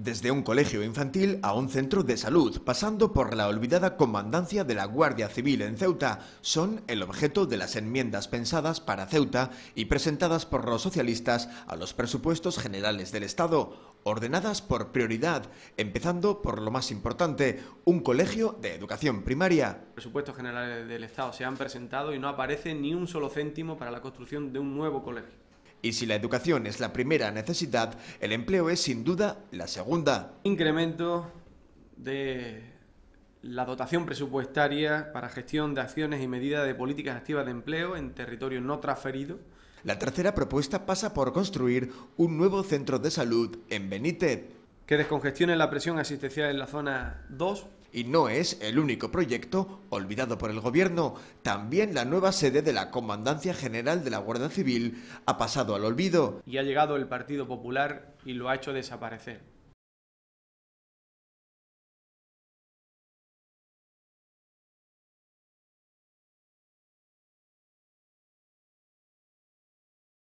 desde un colegio infantil a un centro de salud, pasando por la olvidada comandancia de la Guardia Civil en Ceuta, son el objeto de las enmiendas pensadas para Ceuta y presentadas por los socialistas a los presupuestos generales del Estado, ordenadas por prioridad, empezando por lo más importante, un colegio de educación primaria. Los presupuestos generales del Estado se han presentado y no aparece ni un solo céntimo para la construcción de un nuevo colegio. Y si la educación es la primera necesidad, el empleo es sin duda la segunda. Incremento de la dotación presupuestaria para gestión de acciones y medidas de políticas activas de empleo en territorio no transferido. La tercera propuesta pasa por construir un nuevo centro de salud en Benítez que descongestione la presión asistencial en la zona 2. Y no es el único proyecto olvidado por el gobierno. También la nueva sede de la Comandancia General de la Guardia Civil ha pasado al olvido. Y ha llegado el Partido Popular y lo ha hecho desaparecer.